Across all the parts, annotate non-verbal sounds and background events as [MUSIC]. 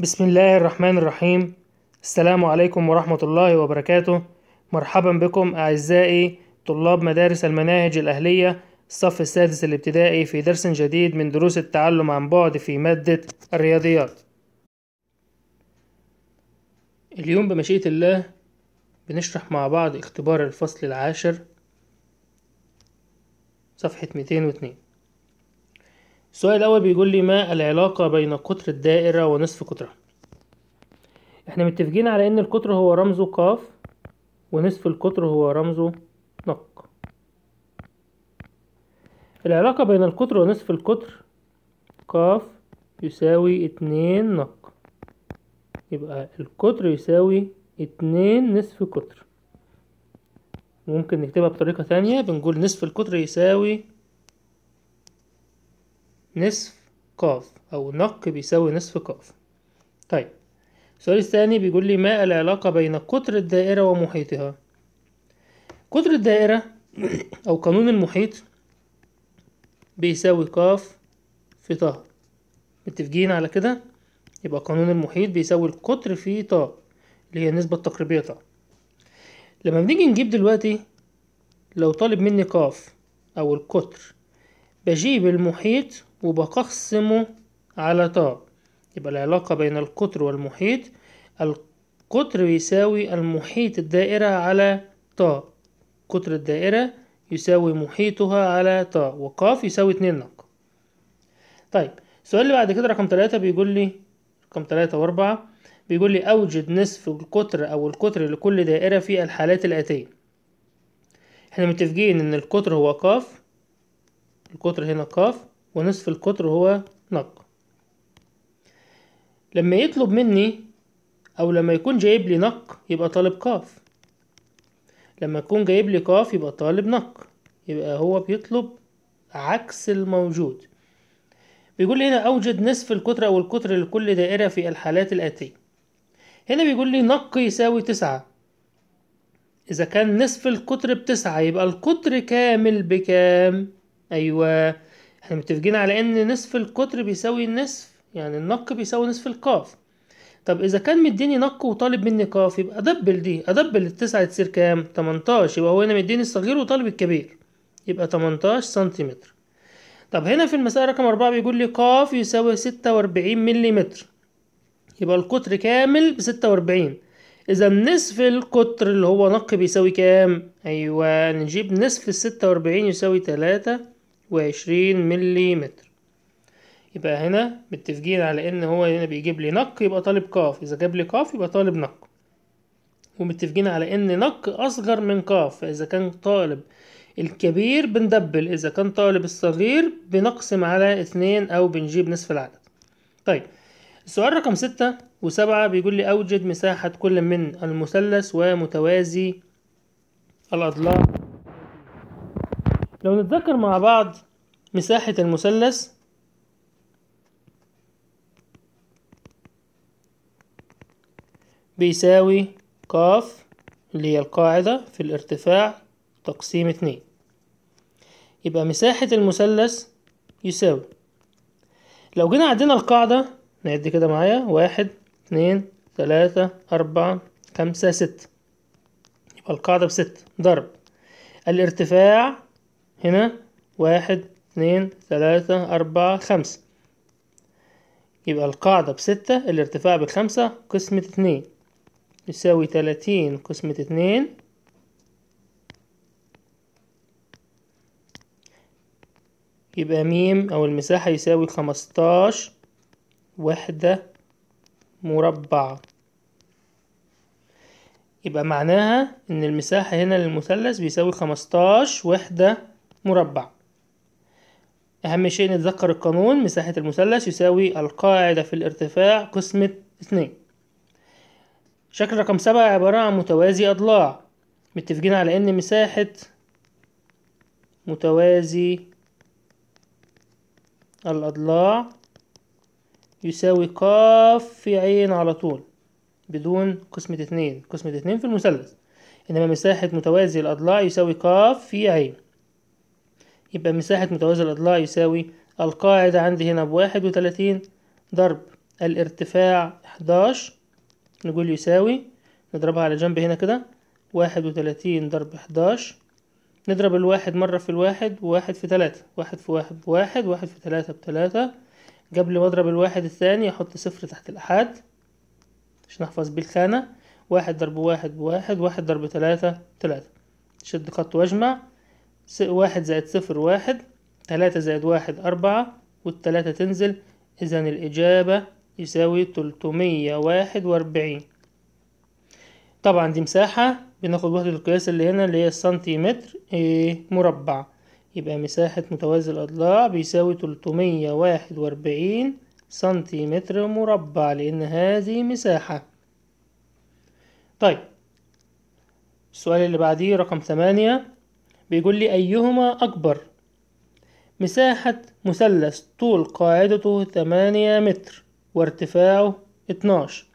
بسم الله الرحمن الرحيم السلام عليكم ورحمة الله وبركاته مرحبا بكم أعزائي طلاب مدارس المناهج الأهلية الصف السادس الابتدائي في درس جديد من دروس التعلم عن بعد في مادة الرياضيات اليوم بمشيئة الله بنشرح مع بعض اختبار الفصل العاشر صفحة 202 السؤال الأول بيقول لي ما العلاقة بين قطر الدائرة ونصف قطرها احنا متفقين على ان القطر هو رمزه ق ونصف القطر هو رمزه نق العلاقة بين القطر ونصف القطر ق يساوي اتنين نق يبقى القطر يساوي اتنين نصف قطر ممكن نكتبها بطريقة تانية بنقول نصف القطر يساوي نصف قاف أو نق بيساوي نصف قاف طيب السؤال الثاني بيقول لي ما العلاقة بين قطر الدائرة ومحيطها قطر الدائرة أو قانون المحيط بيساوي قاف في طه متفقين على كده يبقى قانون المحيط بيساوي القطر في طه اللي هي النسبة التقريبية طه لما بنيجي نجيب دلوقتي لو طالب مني قاف أو القطر بجيب المحيط وبقسمه على طاء يبقى العلاقة بين القطر والمحيط القطر يساوي المحيط الدائرة على طاء قطر الدائرة يساوي محيطها على طاء وقاف يساوي اتنين نق طيب السؤال اللي بعد كده رقم تلاتة بيقول لي رقم تلاتة وأربعة بيقول لي أوجد نصف القطر أو القطر لكل دائرة في الحالات الآتية احنا متفقين إن القطر هو قاف القطر هنا قاف ونصف القطر هو نق لما يطلب مني أو لما يكون جايب لي نق يبقى طالب قاف لما يكون جايب لي قاف يبقى طالب نق يبقى هو بيطلب عكس الموجود بيقول لي هنا أوجد نصف القطر أو القطر لكل دائرة في الحالات الآتية هنا بيقول لي نق يساوي تسعة إذا كان نصف القطر بتسعة يبقى القطر كامل بكام؟ أيوة احنا متفقين على ان نصف القطر بيساوي النصف يعني النق بيساوي نصف القاف طب اذا كان مديني نق وطالب مني قاف يبقى ادبل دي ادبل التسعة تصير كام 18 يبقى هو هنا مديني الصغير وطالب الكبير يبقى 18 سنتيمتر طب هنا في المسألة رقم أربعة بيقول لي قاف يساوي ستة وأربعين متر يبقى القطر كامل بستة وأربعين إذا نصف القطر اللي هو نق بيساوي كام؟ أيوة نجيب نصف الستة وأربعين يساوي تلاتة وعشرين متر يبقى هنا متفقين على ان هو هنا بيجيب لي نق يبقى طالب ك اذا جاب لي ك يبقى طالب نق ومتفقين على ان نق اصغر من ك فاذا كان طالب الكبير بندبل اذا كان طالب الصغير بنقسم على اتنين او بنجيب نصف العدد طيب السؤال رقم ستة وسبعة بيقول لي اوجد مساحة كل من المثلث ومتوازي الاضلاع لو نتذكر مع بعض مساحة المثلث بيساوي ق اللي هي القاعدة في الارتفاع تقسيم اتنين يبقى مساحة المثلث يساوي لو جينا عدينا القاعدة نعد كده معايا واحد اتنين تلاتة أربعة خمسة ستة يبقى القاعدة بستة ضرب الارتفاع هنا واحد اثنين ثلاثة أربعة خمسة يبقى القاعدة بستة الارتفاع بخمسة قسمة اتنين يساوي تلاتين قسمة اتنين يبقى ميم أو المساحة يساوي خمستاش وحدة مربعة يبقى معناها إن المساحة هنا للمثلث بيساوي خمستاش وحدة مربع أهم شيء نتذكر القانون مساحة المثلث يساوي القاعدة في الارتفاع قسمة اتنين شكل رقم سبعة عبارة عن متوازي أضلاع متفقين على إن مساحة متوازي الأضلاع يساوي ق في عين على طول بدون قسمة اتنين قسمة اتنين في المثلث إنما مساحة متوازي الأضلاع يساوي ق في عين يبقى مساحة متوازي الأضلاع يساوي القاعدة عندي هنا بواحد وتلاتين ضرب الارتفاع حداش نقول يساوي نضربها على جنب هنا كده واحد وتلاتين ضرب حداش نضرب الواحد مرة في الواحد وواحد في تلاتة واحد في واحد بواحد واحد في تلاتة بتلاتة قبل ما اضرب الواحد الثاني احط صفر تحت الأحد عشان احفظ بيه الخانة واحد ضرب واحد بواحد واحد ضرب تلاتة تلاتة شد خط واجمع واحد زائد صفر واحد تلاتة زائد واحد أربعة والتلاتة تنزل إذا الإجابة يساوي تلتمية واحد وأربعين طبعا دي مساحة بناخد وحدة القياس اللي هنا اللي هي السنتيمتر إيه، مربع يبقى مساحة متوازي الأضلاع بيساوي تلتمية واحد وأربعين سنتيمتر مربع لأن هذه مساحة طيب السؤال اللي بعديه رقم ثمانية بيقول لي أيهما أكبر مساحة مثلث طول قاعدته ثمانية متر وارتفاعه اتناش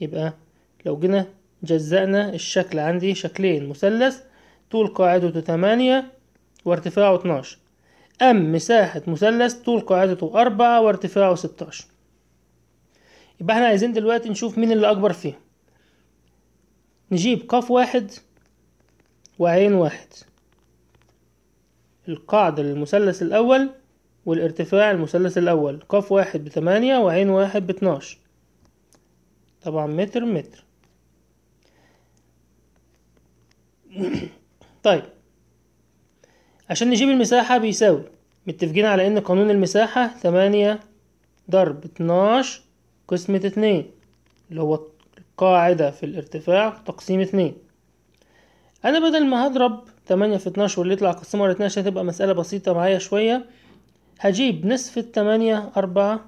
يبقى لو جينا جزأنا الشكل عندي شكلين مثلث طول قاعدته ثمانية وارتفاعه اتناش أم مساحة مثلث طول قاعدته أربعة وارتفاعه ستاش يبقى احنا عايزين دلوقتي نشوف مين اللي أكبر فيهم نجيب قاف واحد وعين واحد القاعدة للمثلث الأول والارتفاع المثلث الأول ق واحد بثمانية وعين واحد باتناش طبعا متر متر [COUGHS] طيب عشان نجيب المساحة بيساوي متفقين على ان قانون المساحة ثمانية ضرب اتناش قسمة اتنين اللي هو القاعدة في الارتفاع تقسيم اتنين انا بدل ما هضرب تمانية في اتناشر واللي يطلع قسمة على اتناشر هتبقى مسألة بسيطة معايا شوية هجيب نصف التمانية أربعة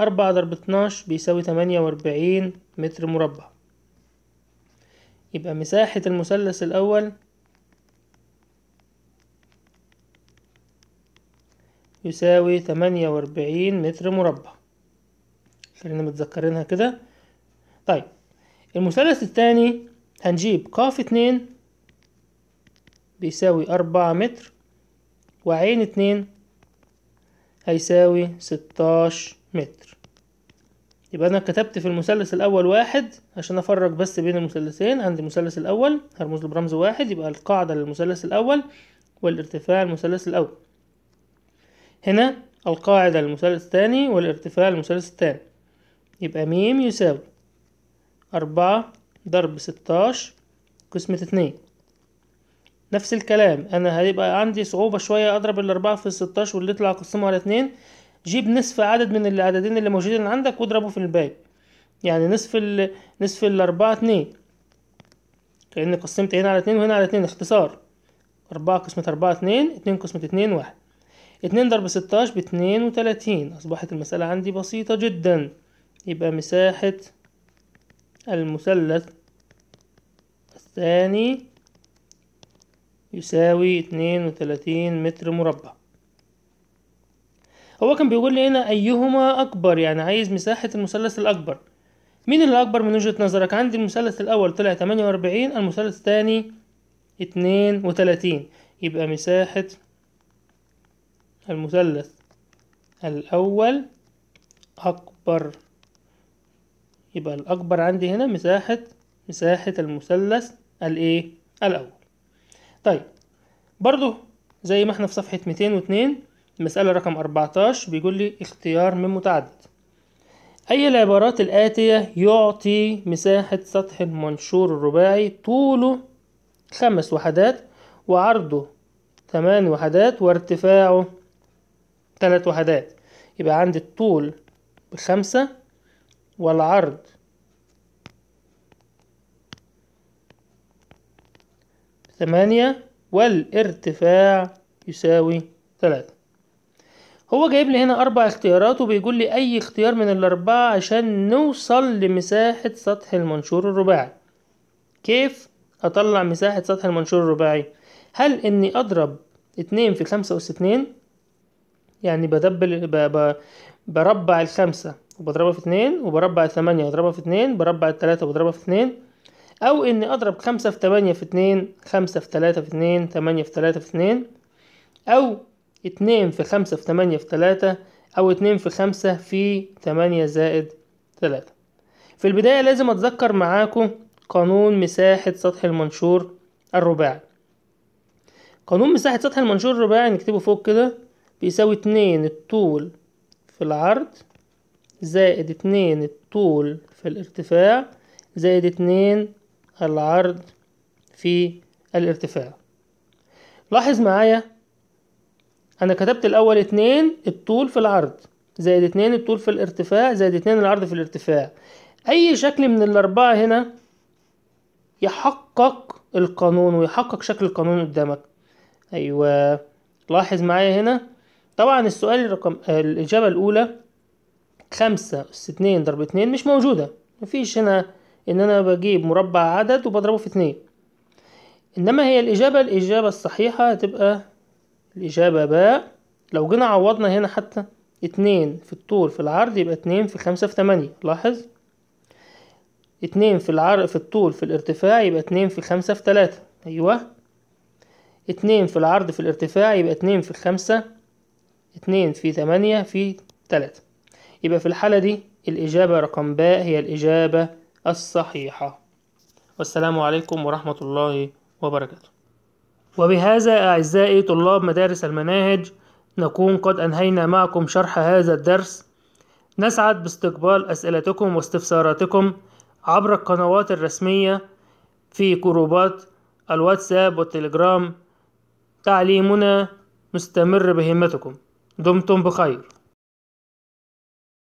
أربعة ضرب اتناشر بيساوي تمانية وأربعين متر مربع يبقى مساحة المثلث الأول يساوي تمانية وأربعين متر مربع خلينا متذكرينها كده طيب المثلث التاني هنجيب ق في اتنين بيساوي أربعة متر وعين اتنين هيساوي ستاش متر يبقى أنا كتبت في المثلث الأول واحد عشان أفرق بس بين المثلثين عندي المثلث الأول هرمز له برمز واحد يبقى القاعدة للمثلث الأول والارتفاع المثلث الأول هنا القاعدة للمثلث الثاني والارتفاع للمثلث الثاني يبقى م يساوي أربعة ضرب ستاش قسمة اتنين نفس الكلام انا هيبقى عندي صعوبة شوية اضرب الاربعة في الستاشر واللي يطلع اقسمه على اتنين جيب نصف عدد من العددين اللي موجودين عندك واضربه في الباقي يعني نصف ال... نصف الاربعة اتنين كأني قسمت هنا على اتنين وهنا على اتنين اختصار أربعة قسمة أربعة اتنين اتنين قسمة اتنين واحد اتنين ضرب ستاش باتنين وتلاتين أصبحت المسألة عندي بسيطة جدا يبقى مساحة المثلث الثاني يساوي اتنين وتلاتين متر مربع هو كان بيقول لي هنا أيهما أكبر يعني عايز مساحة المثلث الأكبر مين اللي أكبر من وجهة نظرك عندي المثلث الأول طلع تمانية وأربعين المثلث الثاني اتنين وتلاتين يبقى مساحة المثلث الأول أكبر يبقى الأكبر عندي هنا مساحة مساحة المثلث الإيه الأول طيب برضو زي ما احنا في صفحة 202 المسألة رقم 14 بيقول لي اختيار من متعدد أي العبارات الآتية يعطي مساحة سطح المنشور الرباعي طوله خمس وحدات وعرضه ثمان وحدات وارتفاعه ثلاث وحدات يبقى عندي الطول بخمسة والعرض ثمانية والارتفاع يساوي ثلاثة هو جايب لي هنا أربع اختيارات وبيقول لي أي اختيار من الأربعة عشان نوصل لمساحة سطح المنشور الرباعي كيف أطلع مساحة سطح المنشور الرباعي هل إني أضرب اتنين في خمسة أس اتنين يعني بدبل ب... ب... بربع الخمسة وبضربها في اتنين وبربع الثمانية وبضربها في اتنين بربع التلاتة وبضربها في اتنين أو إني أضرب خمسة في تمانية في اتنين خمسة في تلاتة في اتنين تمانية في تلاتة في اتنين أو اتنين في خمسة في تمانية في تلاتة أو اتنين في خمسة في تمانية زائد تلاتة في البداية لازم أتذكر معاكم قانون مساحة سطح المنشور الرباعي قانون مساحة سطح المنشور الرباعي نكتبه فوق كده بيساوي اتنين الطول في العرض زائد اتنين الطول في الارتفاع زائد اتنين العرض في الارتفاع لاحظ معايا انا كتبت الاول اتنين الطول في العرض زائد اتنين الطول في الارتفاع زائد اتنين العرض في الارتفاع اي شكل من الاربعة هنا يحقق القانون ويحقق شكل القانون قدامك ايوه لاحظ معايا هنا طبعا السؤال رقم الاجابة الاولى خمسة اس اتنين ضرب اتنين مش موجودة مفيش هنا ان انا بجيب مربع عدد وبضربه في اتنين انما هي الاجابة الاجابة الصحيحة هتبقى الاجابة باء لو جينا عوضنا هنا حتى اتنين في الطول في العرض يبقى اتنين في خمسة في تمانية لاحظ اتنين في العرض في الطول في الارتفاع يبقى اتنين في خمسة في تلاتة ايوه اتنين في العرض في الارتفاع يبقى اتنين في خمسة اتنين في تمانية في تلاتة يبقى في الحالة دي الإجابة رقم باء هي الإجابة الصحيحة والسلام عليكم ورحمة الله وبركاته وبهذا أعزائي طلاب مدارس المناهج نكون قد أنهينا معكم شرح هذا الدرس نسعد باستقبال أسئلتكم واستفساراتكم عبر القنوات الرسمية في جروبات الواتساب والتليجرام تعليمنا مستمر بهمتكم دمتم بخير